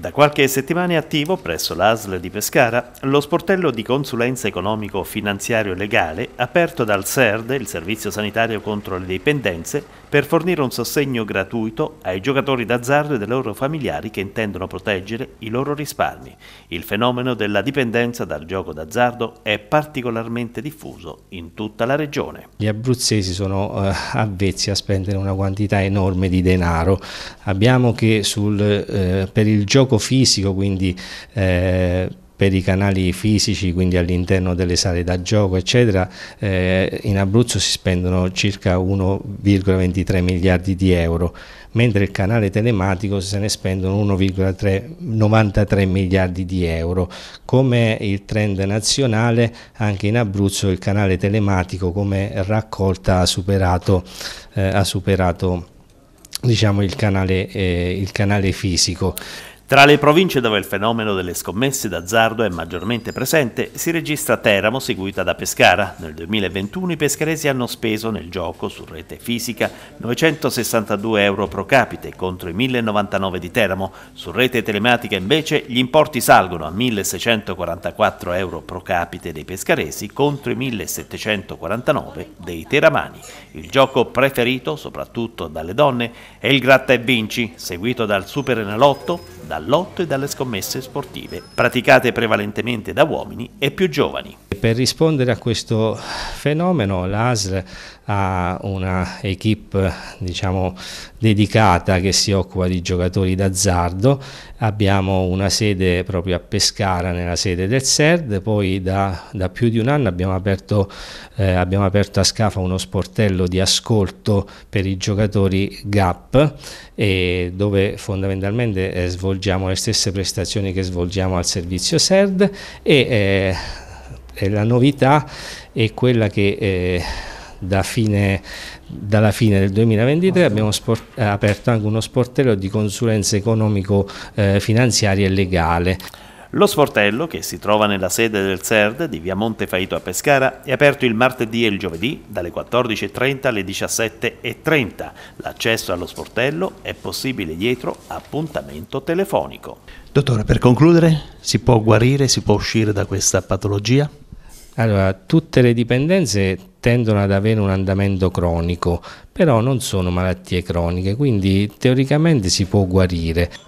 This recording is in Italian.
Da qualche settimana è attivo presso l'ASL di Pescara lo sportello di consulenza economico-finanziario legale aperto dal SERD, il Servizio Sanitario contro le Dipendenze, per fornire un sostegno gratuito ai giocatori d'azzardo e dei loro familiari che intendono proteggere i loro risparmi. Il fenomeno della dipendenza dal gioco d'azzardo è particolarmente diffuso in tutta la regione. Gli abruzzesi sono eh, avvezzi a spendere una quantità enorme di denaro. Abbiamo che sul, eh, per il gioco gioco fisico, quindi eh, per i canali fisici, quindi all'interno delle sale da gioco, eccetera, eh, in Abruzzo si spendono circa 1,23 miliardi di euro, mentre il canale telematico se ne spendono 1,93 miliardi di euro. Come il trend nazionale, anche in Abruzzo il canale telematico come raccolta ha superato, eh, ha superato diciamo, il, canale, eh, il canale fisico. Tra le province dove il fenomeno delle scommesse d'azzardo è maggiormente presente si registra Teramo seguita da Pescara. Nel 2021 i pescaresi hanno speso nel gioco su rete fisica 962 euro pro capite contro i 1099 di Teramo. Su rete telematica invece gli importi salgono a 1644 euro pro capite dei pescaresi contro i 1749 dei teramani. Il gioco preferito soprattutto dalle donne è il gratta e vinci seguito dal Super Enalotto dal lotto e dalle scommesse sportive, praticate prevalentemente da uomini e più giovani. Per rispondere a questo fenomeno l'ASL ha una equip diciamo, dedicata che si occupa di giocatori d'azzardo, abbiamo una sede proprio a Pescara nella sede del SERD, poi da, da più di un anno abbiamo aperto, eh, abbiamo aperto a Scafa uno sportello di ascolto per i giocatori GAP dove fondamentalmente eh, svolgiamo svolgiamo le stesse prestazioni che svolgiamo al servizio SERD e eh, la novità è quella che eh, da fine, dalla fine del 2023 abbiamo sport, eh, aperto anche uno sportello di consulenza economico-finanziaria eh, e legale. Lo sportello, che si trova nella sede del CERD di via Monte Faito a Pescara, è aperto il martedì e il giovedì dalle 14.30 alle 17.30. L'accesso allo sportello è possibile dietro appuntamento telefonico. Dottore, per concludere, si può guarire, si può uscire da questa patologia? Allora, tutte le dipendenze tendono ad avere un andamento cronico, però non sono malattie croniche, quindi teoricamente si può guarire.